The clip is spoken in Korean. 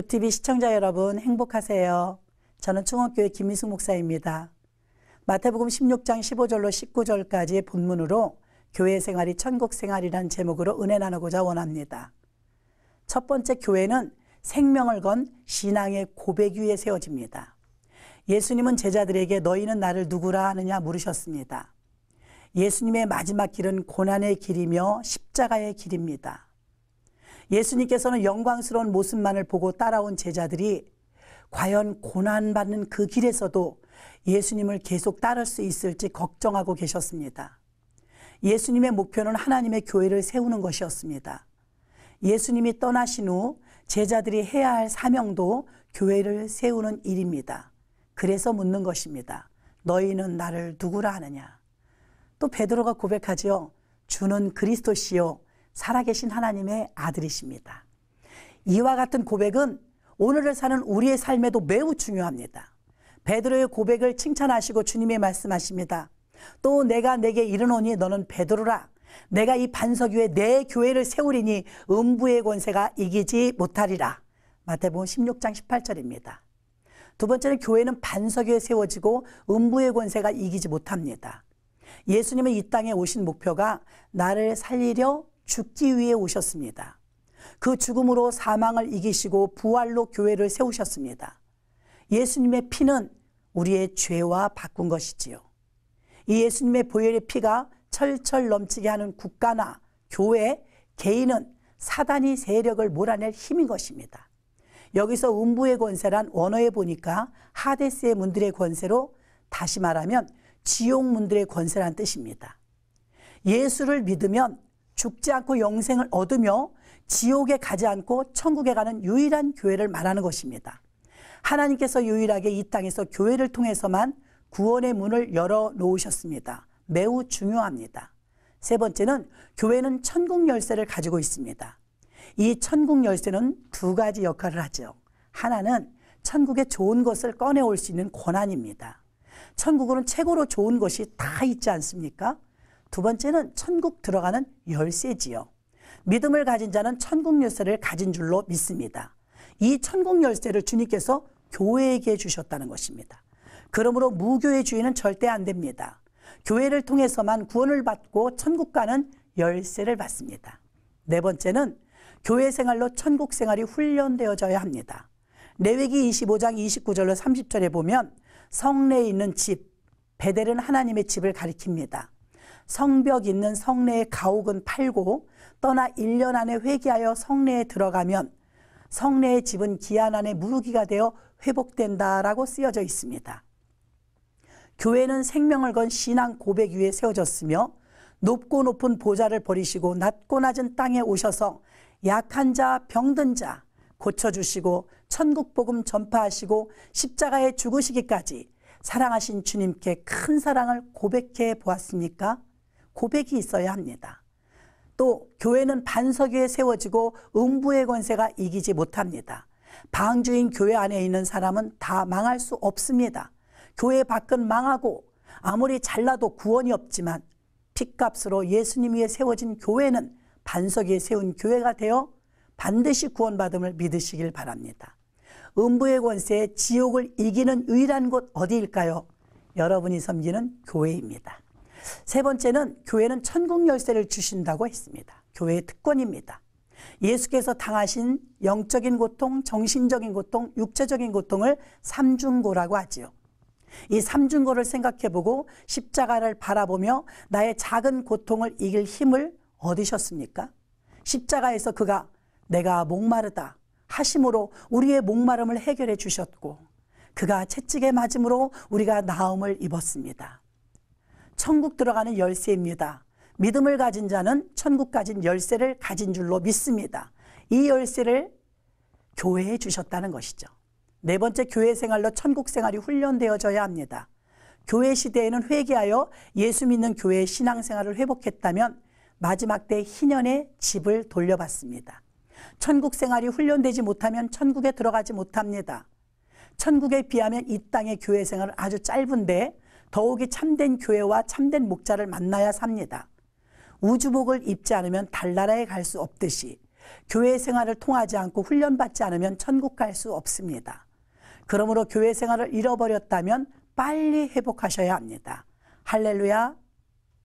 구TV 시청자 여러분 행복하세요. 저는 충원교회 김희숙 목사입니다. 마태복음 16장 15절로 19절까지의 본문으로 교회 생활이 천국 생활이란 제목으로 은혜 나누고자 원합니다. 첫 번째 교회는 생명을 건 신앙의 고백 위에 세워집니다. 예수님은 제자들에게 너희는 나를 누구라 하느냐 물으셨습니다. 예수님의 마지막 길은 고난의 길이며 십자가의 길입니다. 예수님께서는 영광스러운 모습만을 보고 따라온 제자들이 과연 고난받는 그 길에서도 예수님을 계속 따를 수 있을지 걱정하고 계셨습니다. 예수님의 목표는 하나님의 교회를 세우는 것이었습니다. 예수님이 떠나신 후 제자들이 해야 할 사명도 교회를 세우는 일입니다. 그래서 묻는 것입니다. 너희는 나를 누구라 하느냐? 또 베드로가 고백하지요. 주는 그리스도시요 살아계신 하나님의 아들이십니다. 이와 같은 고백은 오늘을 사는 우리의 삶에도 매우 중요합니다. 베드로의 고백을 칭찬하시고 주님의 말씀하십니다. 또 내가 내게 이르노니 너는 베드로라. 내가 이 반석 위에 내 교회를 세우리니 음부의 권세가 이기지 못하리라. 마태복음 16장 18절입니다. 두 번째는 교회는 반석 위에 세워지고 음부의 권세가 이기지 못합니다. 예수님은 이 땅에 오신 목표가 나를 살리려 죽기 위해 오셨습니다. 그 죽음으로 사망을 이기시고 부활로 교회를 세우셨습니다. 예수님의 피는 우리의 죄와 바꾼 것이지요. 이 예수님의 보혈의 피가 철철 넘치게 하는 국가나 교회, 개인은 사단이 세력을 몰아낼 힘인 것입니다. 여기서 음부의 권세란 원어에 보니까 하데스의 문들의 권세로 다시 말하면 지옥 문들의 권세란 뜻입니다. 예수를 믿으면 죽지 않고 영생을 얻으며 지옥에 가지 않고 천국에 가는 유일한 교회를 말하는 것입니다. 하나님께서 유일하게 이 땅에서 교회를 통해서만 구원의 문을 열어 놓으셨습니다. 매우 중요합니다. 세 번째는 교회는 천국 열쇠를 가지고 있습니다. 이 천국 열쇠는 두 가지 역할을 하죠. 하나는 천국의 좋은 것을 꺼내올 수 있는 권한입니다. 천국은 최고로 좋은 것이 다 있지 않습니까? 두 번째는 천국 들어가는 열쇠지요. 믿음을 가진 자는 천국 열쇠를 가진 줄로 믿습니다. 이 천국 열쇠를 주님께서 교회에게 주셨다는 것입니다. 그러므로 무교의 주인은 절대 안 됩니다. 교회를 통해서만 구원을 받고 천국 가는 열쇠를 받습니다. 네 번째는 교회 생활로 천국 생활이 훈련되어져야 합니다. 레위기 25장 29절로 30절에 보면 성내에 있는 집, 베델은 하나님의 집을 가리킵니다. 성벽 있는 성내의 가옥은 팔고 떠나 1년 안에 회개하여 성내에 들어가면 성내의 집은 기한 안에 무르기가 되어 회복된다라고 쓰여져 있습니다. 교회는 생명을 건 신앙 고백 위에 세워졌으며 높고 높은 보좌를 버리시고 낮고 낮은 땅에 오셔서 약한 자, 병든 자 고쳐주시고 천국 복음 전파하시고 십자가에 죽으시기까지 사랑하신 주님께 큰 사랑을 고백해 보았습니까? 고백이 있어야 합니다. 또 교회는 반석 위에 세워지고 음부의 권세가 이기지 못합니다. 방주인 교회 안에 있는 사람은 다 망할 수 없습니다. 교회 밖은 망하고 아무리 잘나도 구원이 없지만 핏값으로 예수님 위에 세워진 교회는 반석 위에 세운 교회가 되어 반드시 구원받음을 믿으시길 바랍니다. 음부의 권세에 지옥을 이기는 유일한 곳 어디일까요? 여러분이 섬기는 교회입니다. 세 번째는 교회는 천국 열쇠를 주신다고 했습니다. 교회의 특권입니다. 예수께서 당하신 영적인 고통, 정신적인 고통, 육체적인 고통을 삼중고라고 하지요. 이 삼중고를 생각해보고 십자가를 바라보며 나의 작은 고통을 이길 힘을 얻으셨습니까? 십자가에서 그가 내가 목마르다 하심으로 우리의 목마름을 해결해 주셨고 그가 채찍에 맞음으로 우리가 나음을 입었습니다. 천국 들어가는 열쇠입니다. 믿음을 가진 자는 천국 가진 열쇠를 가진 줄로 믿습니다. 이 열쇠를 교회에 주셨다는 것이죠. 네 번째 교회 생활로 천국 생활이 훈련되어져야 합니다. 교회 시대에는 회개하여 예수 믿는 교회의 신앙생활을 회복했다면 마지막 때 희년의 집을 돌려받습니다. 천국 생활이 훈련되지 못하면 천국에 들어가지 못합니다. 천국에 비하면 이 땅의 교회 생활은 아주 짧은데 더욱이 참된 교회와 참된 목자를 만나야 삽니다. 우주복을 입지 않으면 달나라에 갈 수 없듯이 교회 생활을 통하지 않고 훈련받지 않으면 천국 갈 수 없습니다. 그러므로 교회 생활을 잃어버렸다면 빨리 회복하셔야 합니다. 할렐루야,